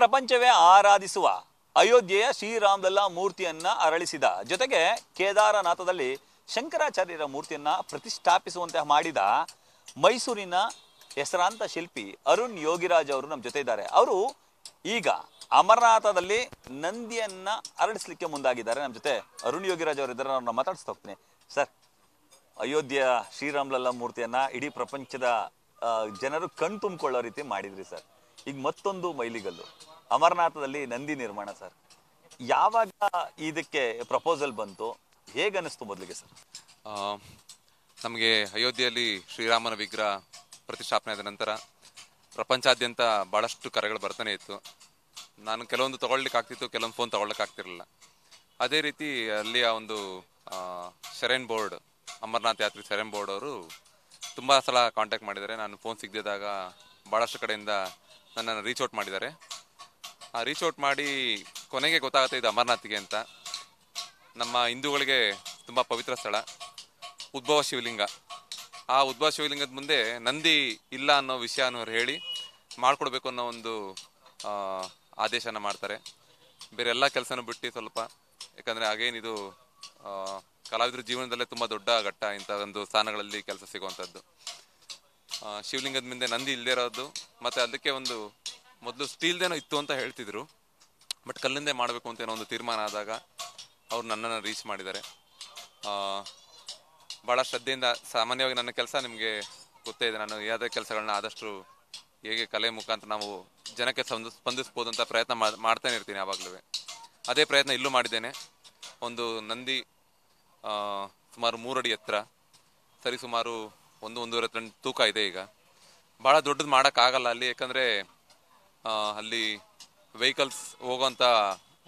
ಪ್ರಪಂಚವೇ ಆರಾಧಿಸುವ ಅಯೋಧ್ಯೆಯ ಶ್ರೀರಾಮ್ಲಲ್ಲಾ ಮೂರ್ತಿಯನ್ನ ಅರಳಿಸಿದ ಜೊತೆಗೆ ಕೇದಾರನಾಥದಲ್ಲಿ ಶಂಕರಾಚಾರ್ಯರ ಮೂರ್ತಿಯನ್ನ ಪ್ರತಿಷ್ಠಾಪಿಸುವಂತೆ ಮಾಡಿದ ಮೈಸೂರಿನ ಹೆಸರಾಂತ ಶಿಲ್ಪಿ ಅರುಣ್ ಯೋಗಿರಾಜ್ ಅವರು ನಮ್ಮ ಜೊತೆ ಇದ್ದಾರೆ ಅವರು ಈಗ ಅಮರನಾಥದಲ್ಲಿ ನಂದಿಯನ್ನ ಅರಳಿಸ್ಲಿಕ್ಕೆ ಮುಂದಾಗಿದ್ದಾರೆ ನಮ್ಮ ಜೊತೆ ಅರುಣ್ ಯೋಗಿರಾಜ್ ಅವರು ಇದ್ದಾರೆ ನಾನು ಮಾತಾಡಿಸ್ತಾ ಹೋಗ್ತೀನಿ ಸರ್ ಅಯೋಧ್ಯೆಯ ಶ್ರೀರಾಮ್ಲಲ್ಲಾ ಮೂರ್ತಿಯನ್ನ ಇಡೀ ಪ್ರಪಂಚದ ಜನರು ಕಣ್ ತುಂಬಿಕೊಳ್ಳೋ ರೀತಿ ಮಾಡಿದ್ರಿ ಸರ್ ಈಗ ಮತ್ತೊಂದು ಮೈಲಿಗಲ್ಲು ಅಮರನಾಥದಲ್ಲಿ ನಂದಿ ನಿರ್ಮಾಣ ಸರ್ ಯಾವಾಗ ಇದಕ್ಕೆ ಪ್ರಪೋಸಲ್ ಬಂತು ಹೇಗೆ ಅನ್ನಿಸ್ತು ಮೊದಲಿಗೆ ಸರ್ ನಮಗೆ ಅಯೋಧ್ಯೆಯಲ್ಲಿ ಶ್ರೀರಾಮನ ವಿಗ್ರಹ ಪ್ರತಿಷ್ಠಾಪನೆ ಆದ ನಂತರ ಪ್ರಪಂಚಾದ್ಯಂತ ಭಾಳಷ್ಟು ಕರೆಗಳು ಬರ್ತಾನೆ ಇತ್ತು ನಾನು ಕೆಲವೊಂದು ತಗೊಳ್ಲಿಕ್ಕೆ ಆಗ್ತಿತ್ತು ಕೆಲವೊಂದು ಫೋನ್ ತೊಗೊಳ್ಳಕ್ಕೆ ಆಗ್ತಿರಲಿಲ್ಲ ಅದೇ ರೀತಿ ಅಲ್ಲಿಯ ಒಂದು ಶರೇನ್ ಬೋರ್ಡ್ ಅಮರನಾಥ ಯಾತ್ರಿ ಶರೇನ್ ಬೋರ್ಡ್ ಅವರು ತುಂಬ ಸಲ ಕಾಂಟ್ಯಾಕ್ಟ್ ಮಾಡಿದ್ದಾರೆ ನಾನು ಫೋನ್ ಸಿಗದಿದ್ದಾಗ ಭಾಳಷ್ಟು ಕಡೆಯಿಂದ ನನ್ನನ್ನು ರೀಚ್ ಔಟ್ ಮಾಡಿದ್ದಾರೆ ಆ ರೀಚ್ ಔಟ್ ಮಾಡಿ ಕೊನೆಗೆ ಗೊತ್ತಾಗುತ್ತೆ ಇದು ಅಮರನಾಥ್ಗೆ ಅಂತ ನಮ್ಮ ಹಿಂದೂಗಳಿಗೆ ತುಂಬ ಪವಿತ್ರ ಸ್ಥಳ ಉದ್ಭವ ಶಿವಲಿಂಗ ಆ ಉದ್ಭವ ಶಿವಲಿಂಗದ ಮುಂದೆ ನಂದಿ ಇಲ್ಲ ಅನ್ನೋ ವಿಷಯ ಅನ್ನೋರು ಹೇಳಿ ಮಾಡಿಕೊಡ್ಬೇಕು ಅನ್ನೋ ಒಂದು ಆದೇಶನ ಮಾಡ್ತಾರೆ ಬೇರೆ ಎಲ್ಲ ಕೆಲಸನೂ ಬಿಟ್ಟು ಸ್ವಲ್ಪ ಯಾಕಂದರೆ ಆಗೇನು ಇದು ಕಲಾವಿದರ ಜೀವನದಲ್ಲೇ ತುಂಬ ದೊಡ್ಡ ಘಟ್ಟ ಇಂಥ ಒಂದು ಸ್ಥಾನಗಳಲ್ಲಿ ಕೆಲಸ ಸಿಗುವಂಥದ್ದು ಶಿವಲಿಂಗದ ಮುಂದೆ ನಂದಿ ಇಲ್ಲದೆ ಇರೋದು ಮತ್ತು ಅದಕ್ಕೆ ಒಂದು ಮೊದಲು ಸ್ಟೀಲ್ದೇನೋ ಇತ್ತು ಅಂತ ಹೇಳ್ತಿದ್ರು ಬಟ್ ಕಲ್ಲಿಂದೇ ಮಾಡಬೇಕು ಅಂತ ಏನೋ ಒಂದು ತೀರ್ಮಾನ ಆದಾಗ ಅವ್ರು ನನ್ನನ್ನು ರೀಚ್ ಮಾಡಿದ್ದಾರೆ ಭಾಳ ಶ್ರದ್ಧೆಯಿಂದ ಸಾಮಾನ್ಯವಾಗಿ ನನ್ನ ಕೆಲಸ ನಿಮಗೆ ಗೊತ್ತೇ ಇದೆ ನಾನು ಯಾವುದೇ ಕೆಲಸಗಳನ್ನ ಆದಷ್ಟು ಹೇಗೆ ಕಲೆ ಮುಖಾಂತರ ನಾವು ಜನಕ್ಕೆ ಸ್ಪಂದ ಸ್ಪಂದಿಸ್ಬೋದು ಅಂತ ಪ್ರಯತ್ನ ಮಾಡ್ತಾನೆ ಇರ್ತೀನಿ ಯಾವಾಗಲೂ ಅದೇ ಪ್ರಯತ್ನ ಇಲ್ಲೂ ಮಾಡಿದ್ದೇನೆ ಒಂದು ನಂದಿ ಸುಮಾರು ಮೂರಡಿ ಎತ್ತರ ಸುಮಾರು ಒಂದು ಒಂದೂವರೆ ಟನ್ ತೂಕ ಇದೆ ಈಗ ಭಾಳ ದೊಡ್ಡದು ಮಾಡೋಕ್ಕಾಗಲ್ಲ ಅಲ್ಲಿ ಯಾಕಂದರೆ ಅಲ್ಲಿ ವೆಹಿಕಲ್ಸ್ ಹೋಗೋಂಥ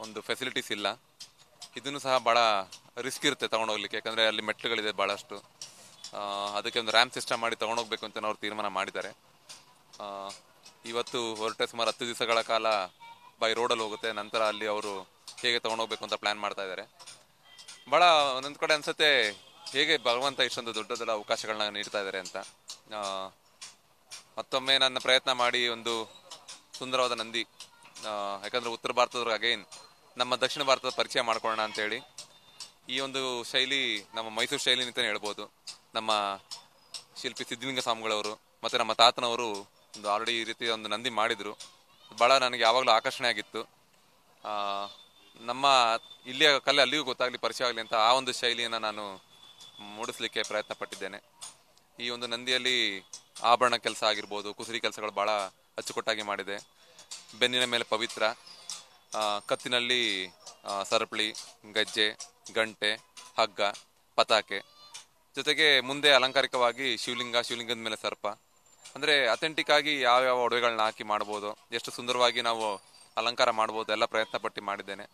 ಒಂದು ಫೆಸಿಲಿಟೀಸ್ ಇಲ್ಲ ಇದನ್ನು ಸಹ ಭಾಳ ರಿಸ್ಕ್ ಇರುತ್ತೆ ತೊಗೊಂಡೋಗ್ಲಿಕ್ಕೆ ಯಾಕಂದರೆ ಅಲ್ಲಿ ಮೆಟ್ಲುಗಳಿದೆ ಭಾಳಷ್ಟು ಅದಕ್ಕೆ ಒಂದು ರ್ಯಾಮ್ ಸಿಸ್ಟಮ್ ಮಾಡಿ ಹೋಗ್ಬೇಕು ಅಂತ ಅವ್ರು ತೀರ್ಮಾನ ಮಾಡಿದ್ದಾರೆ ಇವತ್ತು ಹೊರಟೆ ಸುಮಾರು ಹತ್ತು ದಿವಸಗಳ ಕಾಲ ಬೈ ರೋಡಲ್ಲಿ ಹೋಗುತ್ತೆ ನಂತರ ಅಲ್ಲಿ ಅವರು ಹೇಗೆ ತೊಗೊಂಡೋಗ್ಬೇಕು ಅಂತ ಪ್ಲ್ಯಾನ್ ಮಾಡ್ತಾ ಇದ್ದಾರೆ ಭಾಳ ಒಂದೊಂದು ಕಡೆ ಅನಿಸುತ್ತೆ ಹೇಗೆ ಭಗವಂತ ಇಷ್ಟೊಂದು ದೊಡ್ಡ ದೊಡ್ಡ ಅವಕಾಶಗಳನ್ನ ನೀಡ್ತಾ ಇದ್ದಾರೆ ಅಂತ ಮತ್ತೊಮ್ಮೆ ನನ್ನ ಪ್ರಯತ್ನ ಮಾಡಿ ಒಂದು ಸುಂದರವಾದ ನಂದಿ ಯಾಕಂದರೆ ಉತ್ತರ ಭಾರತದವ್ರಿಗೆ ಅಗೈನ್ ನಮ್ಮ ದಕ್ಷಿಣ ಭಾರತದ ಪರಿಚಯ ಮಾಡ್ಕೊಳ್ಳೋಣ ಅಂತೇಳಿ ಈ ಒಂದು ಶೈಲಿ ನಮ್ಮ ಮೈಸೂರು ಶೈಲಿ ಅಂತಲೇ ಹೇಳ್ಬೋದು ನಮ್ಮ ಶಿಲ್ಪಿ ಸಿದ್ಧಲಿಂಗ ಸ್ವಾಮಿಗಳವರು ಮತ್ತು ನಮ್ಮ ತಾತನವರು ಒಂದು ಆಲ್ರೆಡಿ ಈ ರೀತಿ ಒಂದು ನಂದಿ ಮಾಡಿದರು ಭಾಳ ನನಗೆ ಯಾವಾಗಲೂ ಆಕರ್ಷಣೆ ಆಗಿತ್ತು ನಮ್ಮ ಇಲ್ಲಿಯ ಕಲೆ ಅಲ್ಲಿಗೂ ಗೊತ್ತಾಗಲಿ ಪರಿಚಯ ಆಗಲಿ ಅಂತ ಆ ಒಂದು ಶೈಲಿಯನ್ನು ನಾನು ಮೂಡಿಸಲಿಕ್ಕೆ ಪ್ರಯತ್ನ ಪಟ್ಟಿದ್ದೇನೆ ಈ ಒಂದು ನಂದಿಯಲ್ಲಿ ಆಭರಣ ಕೆಲಸ ಆಗಿರ್ಬೋದು ಕುಸುರಿ ಕೆಲಸಗಳು ಭಾಳ ಅಚ್ಚುಕಟ್ಟಾಗಿ ಮಾಡಿದೆ ಬೆನ್ನಿನ ಮೇಲೆ ಪವಿತ್ರ ಕತ್ತಿನಲ್ಲಿ ಸರಪಳಿ ಗಜ್ಜೆ ಗಂಟೆ ಹಗ್ಗ ಪತಾಕೆ ಜೊತೆಗೆ ಮುಂದೆ ಅಲಂಕಾರಿಕವಾಗಿ ಶಿವಲಿಂಗ ಶಿವಲಿಂಗದ ಮೇಲೆ ಸರ್ಪ ಅಂದರೆ ಅಥೆಂಟಿಕ್ ಆಗಿ ಯಾವ್ಯಾವ ಒಡವೆಗಳನ್ನ ಹಾಕಿ ಮಾಡ್ಬೋದು ಎಷ್ಟು ಸುಂದರವಾಗಿ ನಾವು ಅಲಂಕಾರ ಮಾಡ್ಬೋದು ಎಲ್ಲ ಪ್ರಯತ್ನ ಪಟ್ಟು ಮಾಡಿದ್ದೇನೆ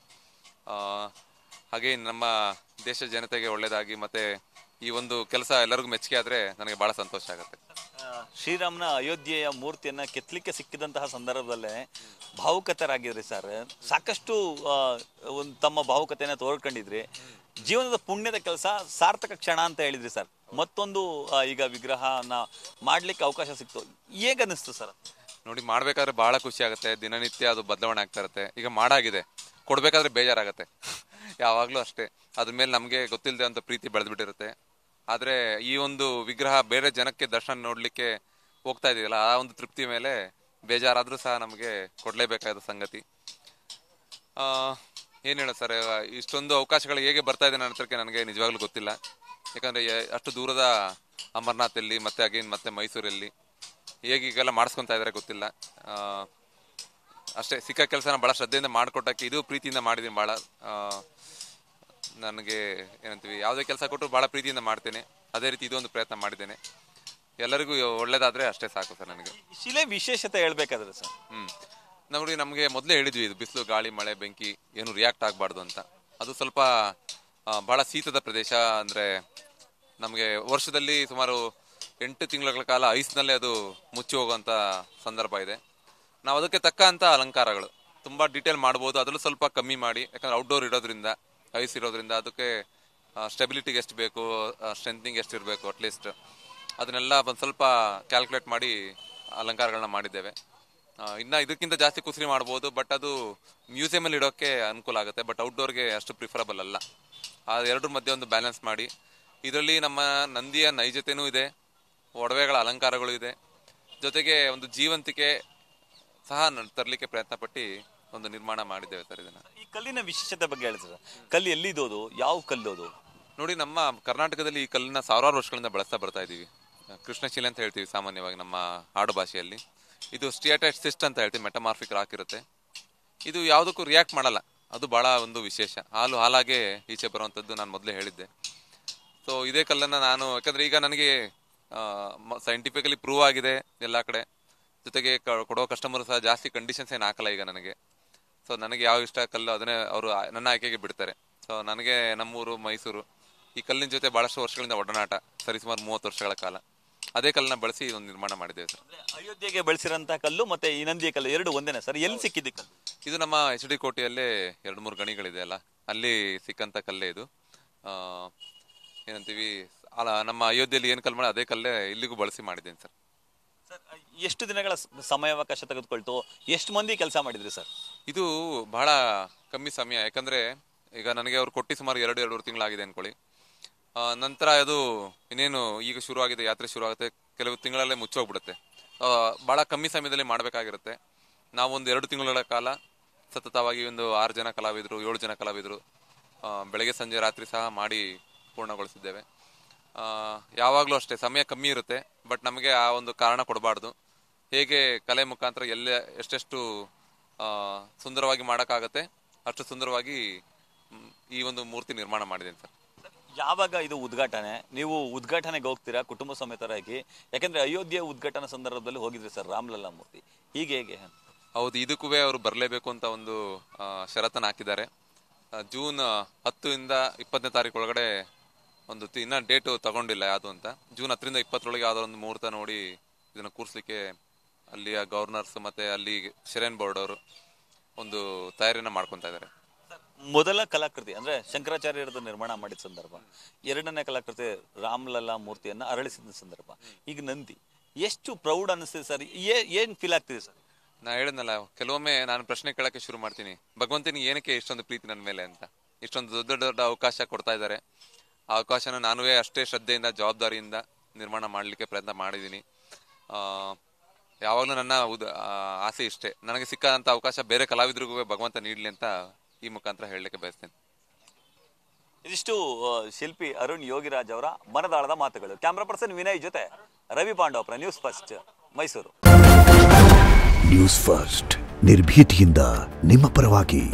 ಹಾಗೆ ನಮ್ಮ ದೇಶ ಜನತೆಗೆ ಒಳ್ಳೆಯದಾಗಿ ಮತ್ತು ಈ ಒಂದು ಕೆಲಸ ಎಲ್ಲರಿಗೂ ಮೆಚ್ಚುಗೆ ಆದ್ರೆ ನನಗೆ ಬಹಳ ಸಂತೋಷ ಆಗುತ್ತೆ ಶ್ರೀರಾಮನ ಅಯೋಧ್ಯೆಯ ಮೂರ್ತಿಯನ್ನ ಕೆತ್ತಲಿಕ್ಕೆ ಸಿಕ್ಕಿದಂತಹ ಸಂದರ್ಭದಲ್ಲೇ ಭಾವುಕತರಾಗಿದ್ರಿ ಸರ್ ಸಾಕಷ್ಟು ಒಂದು ತಮ್ಮ ಭಾವುಕತೆಯನ್ನ ತೋರ್ಕೊಂಡಿದ್ರಿ ಜೀವನದ ಪುಣ್ಯದ ಕೆಲಸ ಸಾರ್ಥಕ ಕ್ಷಣ ಅಂತ ಹೇಳಿದ್ರಿ ಸರ್ ಮತ್ತೊಂದು ಈಗ ವಿಗ್ರಹನ ಮಾಡ್ಲಿಕ್ಕೆ ಅವಕಾಶ ಸಿಕ್ತು ಹೇಗೆ ಅನ್ನಿಸ್ತು ಸರ್ ನೋಡಿ ಮಾಡ್ಬೇಕಾದ್ರೆ ಬಹಳ ಖುಷಿ ಆಗುತ್ತೆ ದಿನನಿತ್ಯ ಅದು ಬದಲಾವಣೆ ಆಗ್ತಾ ಇರುತ್ತೆ ಈಗ ಮಾಡಾಗಿದೆ ಕೊಡ್ಬೇಕಾದ್ರೆ ಬೇಜಾರಾಗತ್ತೆ ಯಾವಾಗ್ಲೂ ಅಷ್ಟೇ ಅದ್ರ ಮೇಲೆ ನಮ್ಗೆ ಗೊತ್ತಿಲ್ಲದೆ ಅಂತ ಪ್ರೀತಿ ಬೆಳೆದ್ಬಿಟ್ಟಿರುತ್ತೆ ಆದರೆ ಈ ಒಂದು ವಿಗ್ರಹ ಬೇರೆ ಜನಕ್ಕೆ ದರ್ಶನ ನೋಡಲಿಕ್ಕೆ ಹೋಗ್ತಾ ಇದೆಯಲ್ಲ ಆ ಒಂದು ತೃಪ್ತಿ ಮೇಲೆ ಬೇಜಾರಾದರೂ ಸಹ ನಮಗೆ ಕೊಡಲೇಬೇಕಾದ ಸಂಗತಿ ಏನು ಹೇಳೋ ಸರ್ ಇಷ್ಟೊಂದು ಅವಕಾಶಗಳು ಹೇಗೆ ಬರ್ತಾ ಇದೆ ಹತ್ರಕ್ಕೆ ನನಗೆ ನಿಜವಾಗ್ಲೂ ಗೊತ್ತಿಲ್ಲ ಯಾಕಂದರೆ ಅಷ್ಟು ದೂರದ ಅಮರ್ನಾಥಲ್ಲಿ ಮತ್ತೆ ಅಗೇನ್ ಮತ್ತೆ ಮೈಸೂರಲ್ಲಿ ಹೇಗೆ ಈಗೆಲ್ಲ ಮಾಡಿಸ್ಕೊತಾ ಇದ್ದಾರೆ ಗೊತ್ತಿಲ್ಲ ಅಷ್ಟೇ ಸಿಕ್ಕ ಕೆಲಸನ ಭಾಳ ಶ್ರದ್ಧೆಯಿಂದ ಮಾಡಿಕೊಟ್ಟಕ್ಕೆ ಇದು ಪ್ರೀತಿಯಿಂದ ಮಾಡಿದ್ದೀನಿ ಭಾಳ ನನಗೆ ಏನಂತೀವಿ ಯಾವುದೇ ಕೆಲಸ ಕೊಟ್ಟರು ಭಾಳ ಪ್ರೀತಿಯಿಂದ ಮಾಡ್ತೇನೆ ಅದೇ ರೀತಿ ಇದೊಂದು ಪ್ರಯತ್ನ ಮಾಡಿದ್ದೇನೆ ಎಲ್ಲರಿಗೂ ಒಳ್ಳೇದಾದರೆ ಅಷ್ಟೇ ಸಾಕು ಸರ್ ನನಗೆ ಶಿಲೆ ವಿಶೇಷತೆ ಹೇಳ್ಬೇಕಾದ್ರೆ ಸರ್ ಹ್ಞೂ ನೋಡಿ ನಮಗೆ ಮೊದಲೇ ಹೇಳಿದ್ವಿ ಇದು ಬಿಸಿಲು ಗಾಳಿ ಮಳೆ ಬೆಂಕಿ ಏನು ರಿಯಾಕ್ಟ್ ಆಗಬಾರ್ದು ಅಂತ ಅದು ಸ್ವಲ್ಪ ಭಾಳ ಶೀತದ ಪ್ರದೇಶ ಅಂದರೆ ನಮಗೆ ವರ್ಷದಲ್ಲಿ ಸುಮಾರು ಎಂಟು ತಿಂಗಳ ಕಾಲ ಐಸ್ನಲ್ಲೇ ಅದು ಮುಚ್ಚಿ ಹೋಗುವಂಥ ಸಂದರ್ಭ ಇದೆ ನಾವು ಅದಕ್ಕೆ ತಕ್ಕಂಥ ಅಲಂಕಾರಗಳು ತುಂಬ ಡೀಟೇಲ್ ಮಾಡ್ಬೋದು ಅದರಲ್ಲೂ ಸ್ವಲ್ಪ ಕಮ್ಮಿ ಮಾಡಿ ಯಾಕಂದರೆ ಔಟ್ಡೋರ್ ಇಡೋದ್ರಿಂದ ಐಸ್ ಇರೋದ್ರಿಂದ ಅದಕ್ಕೆ ಸ್ಟೆಬಿಲಿಟಿಗೆ ಎಷ್ಟು ಬೇಕು ಸ್ಟ್ರೆಂತ್ನಿಂಗ್ ಎಷ್ಟು ಇರಬೇಕು ಅಟ್ಲೀಸ್ಟ್ ಅದನ್ನೆಲ್ಲ ಒಂದು ಸ್ವಲ್ಪ ಕ್ಯಾಲ್ಕುಲೇಟ್ ಮಾಡಿ ಅಲಂಕಾರಗಳನ್ನ ಮಾಡಿದ್ದೇವೆ ಇನ್ನು ಇದಕ್ಕಿಂತ ಜಾಸ್ತಿ ಕುಸಿರಿ ಮಾಡ್ಬೋದು ಬಟ್ ಅದು ಮ್ಯೂಸಿಯಮಲ್ಲಿ ಇಡೋಕ್ಕೆ ಅನುಕೂಲ ಆಗುತ್ತೆ ಬಟ್ ಔಟ್ಡೋರ್ಗೆ ಅಷ್ಟು ಪ್ರಿಫರಬಲ್ ಅಲ್ಲ ಆ ಎರಡರ ಮಧ್ಯೆ ಒಂದು ಬ್ಯಾಲೆನ್ಸ್ ಮಾಡಿ ಇದರಲ್ಲಿ ನಮ್ಮ ನಂದಿಯ ನೈಜತೆಯೂ ಇದೆ ಒಡವೆಗಳ ಅಲಂಕಾರಗಳು ಇದೆ ಜೊತೆಗೆ ಒಂದು ಜೀವಂತಿಕೆ ಸಹ ತರಲಿಕ್ಕೆ ಪ್ರಯತ್ನಪಟ್ಟು ಒಂದು ನಿರ್ಮಾಣ ಮಾಡಿದ್ದೇವೆ ಸರ್ ಇದನ್ನ ಈ ಕಲ್ಲಿನ ವಿಶೇಷತೆ ಬಗ್ಗೆ ಹೇಳಿ ಸರ್ ಎಲ್ಲಿದೋದು ಯಾವ ಕಲ್ಲೋದು ನೋಡಿ ನಮ್ಮ ಕರ್ನಾಟಕದಲ್ಲಿ ಈ ಕಲ್ಲಿನ ಸಾವಿರಾರು ವರ್ಷಗಳಿಂದ ಬಳಸ್ತಾ ಬರ್ತಾ ಇದ್ದೀವಿ ಕೃಷ್ಣಶಿಲೆ ಅಂತ ಹೇಳ್ತೀವಿ ಸಾಮಾನ್ಯವಾಗಿ ನಮ್ಮ ಆಡು ಭಾಷೆಯಲ್ಲಿ ಇದು ಸ್ಟಿಯಾಟೈಟ್ ಸಿಸ್ಟ್ ಅಂತ ಹೇಳ್ತೀವಿ ಮೆಟಮಾರ್ಫಿಕ್ ರಾಕ್ ಇರುತ್ತೆ ಇದು ಯಾವುದಕ್ಕೂ ರಿಯಾಕ್ಟ್ ಮಾಡಲ್ಲ ಅದು ಬಹಳ ಒಂದು ವಿಶೇಷ ಹಾಲು ಹಾಲಾಗೆ ಈಚೆ ಬರುವಂಥದ್ದು ನಾನು ಮೊದಲೇ ಹೇಳಿದ್ದೆ ಸೊ ಇದೇ ಕಲ್ಲನ್ನು ನಾನು ಯಾಕಂದರೆ ಈಗ ನನಗೆ ಸೈಂಟಿಫಿಕಲಿ ಪ್ರೂವ್ ಆಗಿದೆ ಎಲ್ಲ ಕಡೆ ಜೊತೆಗೆ ಕೊಡೋ ಕಸ್ಟಮರ್ ಸಹ ಜಾಸ್ತಿ ಕಂಡೀಷನ್ಸ್ ಏನು ಹಾಕಲ್ಲ ಈಗ ನನಗೆ ಸೊ ನನಗೆ ಯಾವ ಇಷ್ಟ ಕಲ್ಲು ಅದನ್ನೇ ಅವರು ನನ್ನ ಆಯ್ಕೆಗೆ ಬಿಡ್ತಾರೆ ಸೊ ನನಗೆ ನಮ್ಮೂರು ಮೈಸೂರು ಈ ಕಲ್ಲಿನ ಜೊತೆ ಬಹಳಷ್ಟು ವರ್ಷಗಳಿಂದ ಒಡನಾಟ ಸರಿಸುಮಾರು ಮೂವತ್ತು ವರ್ಷಗಳ ಕಾಲ ಅದೇ ಕಲ್ಲನ್ನ ಬಳಸಿ ಒಂದು ನಿರ್ಮಾಣ ಮಾಡಿದ್ದೇವೆ ಸರ್ ಅಯೋಧ್ಯೆಗೆ ಬಳಸಿರಂತ ಕಲ್ಲು ಮತ್ತೆ ಈ ನಂದಿಯ ಕಲ್ಲು ಎರಡು ಒಂದೇನೆ ಸರ್ ಎಲ್ಲಿ ಸಿಕ್ಕಿದ್ದು ಕಲ್ಲು ಇದು ನಮ್ಮ ಎಚ್ ಡಿ ಕೋಟೆಯಲ್ಲೇ ಎರಡು ಮೂರು ಗಣಿಗಳಿದೆ ಅಲ್ಲ ಅಲ್ಲಿ ಸಿಕ್ಕಂತ ಕಲ್ಲೇ ಇದು ಏನಂತೀವಿ ಅಲ್ಲ ನಮ್ಮ ಅಯೋಧ್ಯೆಯಲ್ಲಿ ಏನು ಕಲ್ಲು ಮಾಡೋ ಅದೇ ಕಲ್ಲೇ ಇಲ್ಲಿಗೂ ಬಳಸಿ ಮಾಡಿದ್ದೇನೆ ಸರ್ ಎಷ್ಟು ದಿನಗಳ ಸಮಯಾವಕಾಶ ತೆಗೆದುಕೊಳ್ತು ಎಷ್ಟು ಮಂದಿ ಕೆಲಸ ಮಾಡಿದ್ರಿ ಸರ್ ಇದು ಬಹಳ ಕಮ್ಮಿ ಸಮಯ ಯಾಕಂದ್ರೆ ಈಗ ನನಗೆ ಅವ್ರು ಕೊಟ್ಟು ಸುಮಾರು ಎರಡು ಎರಡೂವರೆ ತಿಂಗಳಾಗಿದೆ ಅನ್ಕೊಳ್ಳಿ ನಂತರ ಅದು ಇನ್ನೇನು ಈಗ ಶುರು ಆಗಿದೆ ಯಾತ್ರೆ ಶುರು ಆಗುತ್ತೆ ಕೆಲವು ತಿಂಗಳಲ್ಲೇ ಮುಚ್ಚೋಗ್ಬಿಡುತ್ತೆ ಬಹಳ ಕಮ್ಮಿ ಸಮಯದಲ್ಲಿ ಮಾಡಬೇಕಾಗಿರುತ್ತೆ ನಾವೊಂದು ಎರಡು ತಿಂಗಳ ಕಾಲ ಸತತವಾಗಿ ಒಂದು ಆರು ಜನ ಕಲಾವಿದರು ಏಳು ಜನ ಕಲಾವಿದರು ಬೆಳಗ್ಗೆ ಸಂಜೆ ರಾತ್ರಿ ಸಹ ಮಾಡಿ ಪೂರ್ಣಗೊಳಿಸಿದ್ದೇವೆ ಯಾವಾಗಲೂ ಅಷ್ಟೇ ಸಮಯ ಕಮ್ಮಿ ಇರುತ್ತೆ ಬಟ್ ನಮಗೆ ಆ ಒಂದು ಕಾರಣ ಕೊಡಬಾರ್ದು ಹೇಗೆ ಕಲೆ ಮುಖಾಂತರ ಎಲ್ಲ ಎಷ್ಟೆಷ್ಟು ಸುಂದರವಾಗಿ ಮಾಡೋಕ್ಕಾಗತ್ತೆ ಅಷ್ಟು ಸುಂದರವಾಗಿ ಈ ಒಂದು ಮೂರ್ತಿ ನಿರ್ಮಾಣ ಮಾಡಿದೆ ಸರ್ ಯಾವಾಗ ಇದು ಉದ್ಘಾಟನೆ ನೀವು ಉದ್ಘಾಟನೆಗೆ ಹೋಗ್ತೀರಾ ಕುಟುಂಬ ಸಮೇತರಾಗಿ ಯಾಕೆಂದ್ರೆ ಅಯೋಧ್ಯೆ ಉದ್ಘಾಟನಾ ಸಂದರ್ಭದಲ್ಲಿ ಹೋಗಿದ್ರಿ ಸರ್ ರಾಮಲಲ್ಲಾ ಮೂರ್ತಿ ಹೀಗೆ ಹೇಗೆ ಹೌದು ಇದಕ್ಕೂ ಅವರು ಬರಲೇಬೇಕು ಅಂತ ಒಂದು ಷರತ್ತನ್ನು ಹಾಕಿದ್ದಾರೆ ಜೂನ್ ಹತ್ತು ಇಂದ ಇಪ್ಪತ್ತನೇ ತಾರೀಕು ಒಳಗಡೆ ಒಂದು ಇನ್ನ ಡೇಟು ತಗೊಂಡಿಲ್ಲ ಯಾವುದು ಅಂತ ಜೂನ್ ಹತ್ತರಿಂದ ಇಪ್ಪತ್ತರೊಳಗೆ ಯಾವ್ದೋ ಒಂದು ಮುಹೂರ್ತ ನೋಡಿ ಇದನ್ನ ಕೂರಿಸ್ಲಿಕ್ಕೆ ಅಲ್ಲಿಯ ಗವರ್ನರ್ಸ್ ಮತ್ತೆ ಅಲ್ಲಿ ಶರೇನ್ ಬೋರ್ಡ್ ಅವರು ಒಂದು ತಯಾರಿನ ಮಾಡ್ಕೊಂತ ಇದ್ದಾರೆ ಮೊದಲ ಕಲಾಕೃತಿ ಅಂದ್ರೆ ಶಂಕರಾಚಾರ್ಯರದ್ದು ನಿರ್ಮಾಣ ಮಾಡಿದ ಸಂದರ್ಭ ಎರಡನೇ ಕಲಾಕೃತಿ ರಾಮಲಲ್ಲಾ ಮೂರ್ತಿಯನ್ನ ಅರಳಿಸಿದ ಸಂದರ್ಭ ಈಗ ನಂದಿ ಎಷ್ಟು ಪ್ರೌಡ್ ಅನಿಸ್ತಿದೆ ಸರ್ ಏನ್ ಫೀಲ್ ಆಗ್ತಿದೆ ಸರ್ ನಾ ಹೇಳಿದ್ನಲ್ಲ ಕೆಲವೊಮ್ಮೆ ನಾನು ಪ್ರಶ್ನೆ ಕೇಳಕ್ಕೆ ಶುರು ಮಾಡ್ತೀನಿ ಭಗವಂತನಿಗೆ ಏನಕ್ಕೆ ಇಷ್ಟೊಂದು ಪ್ರೀತಿ ನನ್ನ ಮೇಲೆ ಅಂತ ಇಷ್ಟೊಂದು ದೊಡ್ಡ ದೊಡ್ಡ ಅವಕಾಶ ಕೊಡ್ತಾ ಇದ್ದಾರೆ ಅವಕಾಶನ ನಾನು ಅಷ್ಟೇ ಶ್ರದ್ಧೆಯಿಂದ ಜವಾಬ್ದಾರಿಯಿಂದ ನಿರ್ಮಾಣ ಮಾಡಲಿಕ್ಕೆ ಪ್ರಯತ್ನ ಮಾಡಿದ್ದೀನಿ ಯಾವಾಗಲೂ ನನ್ನ ಆಸೆ ಇಷ್ಟೇ ನನಗೆ ಸಿಕ್ಕಂಥ ಅವಕಾಶ ಬೇರೆ ಕಲಾವಿದರಿಗೂ ಭಗವಂತ ನೀಡಲಿ ಅಂತ ಈ ಮುಖಾಂತರ ಹೇಳಲಿಕ್ಕೆ ಬಯಸ್ತೇನೆ ಇದಿಷ್ಟು ಶಿಲ್ಪಿ ಅರುಣ್ ಯೋಗಿರಾಜ್ ಅವರ ಮನದಾಳದ ಮಾತುಗಳು ಕ್ಯಾಮ್ರಾ ಪರ್ಸನ್ ವಿನಯ್ ಜೊತೆ Ravi Pandavapura news first Mysuru news first ನಿರ್ಭೀತಿಯಿಂದ ನಿಮ್ಮ ಪರವಾಗಿ